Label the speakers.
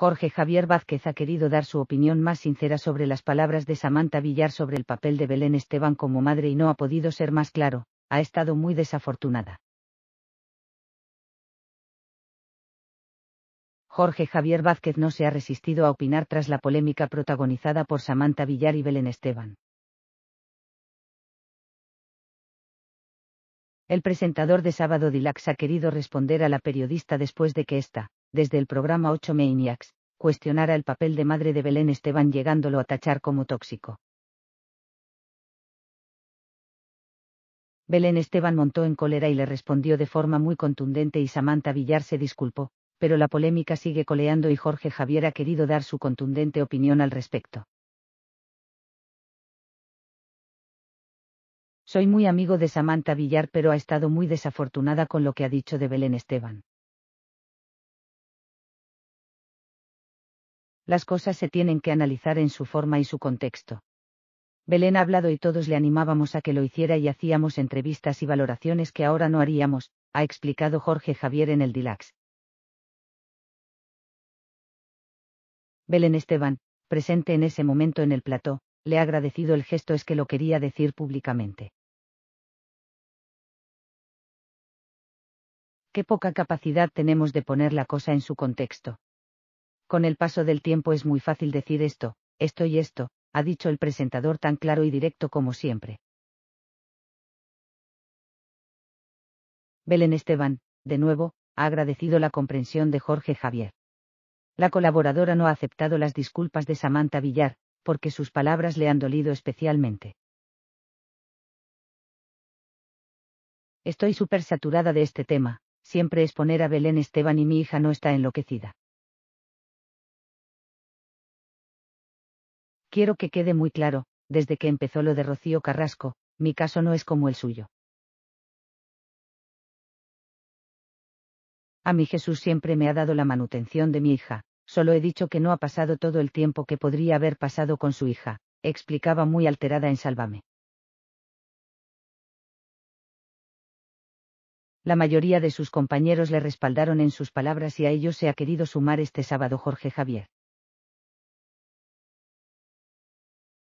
Speaker 1: Jorge Javier Vázquez ha querido dar su opinión más sincera sobre las palabras de Samantha Villar sobre el papel de Belén Esteban como madre y no ha podido ser más claro, ha estado muy desafortunada. Jorge Javier Vázquez no se ha resistido a opinar tras la polémica protagonizada por Samantha Villar y Belén Esteban. El presentador de Sábado Dilax ha querido responder a la periodista después de que esta desde el programa 8 Maniacs, cuestionara el papel de madre de Belén Esteban llegándolo a tachar como tóxico. Belén Esteban montó en cólera y le respondió de forma muy contundente y Samantha Villar se disculpó, pero la polémica sigue coleando y Jorge Javier ha querido dar su contundente opinión al respecto. Soy muy amigo de Samantha Villar pero ha estado muy desafortunada con lo que ha dicho de Belén Esteban. las cosas se tienen que analizar en su forma y su contexto. Belén ha hablado y todos le animábamos a que lo hiciera y hacíamos entrevistas y valoraciones que ahora no haríamos, ha explicado Jorge Javier en el Dilax. Belén Esteban, presente en ese momento en el plató, le ha agradecido el gesto es que lo quería decir públicamente. Qué poca capacidad tenemos de poner la cosa en su contexto. Con el paso del tiempo es muy fácil decir esto, esto y esto, ha dicho el presentador tan claro y directo como siempre. Belén Esteban, de nuevo, ha agradecido la comprensión de Jorge Javier. La colaboradora no ha aceptado las disculpas de Samantha Villar, porque sus palabras le han dolido especialmente. Estoy súper saturada de este tema, siempre es poner a Belén Esteban y mi hija no está enloquecida. Quiero que quede muy claro, desde que empezó lo de Rocío Carrasco, mi caso no es como el suyo. A mi Jesús siempre me ha dado la manutención de mi hija, solo he dicho que no ha pasado todo el tiempo que podría haber pasado con su hija, explicaba muy alterada en Sálvame. La mayoría de sus compañeros le respaldaron en sus palabras y a ellos se ha querido sumar este sábado Jorge Javier.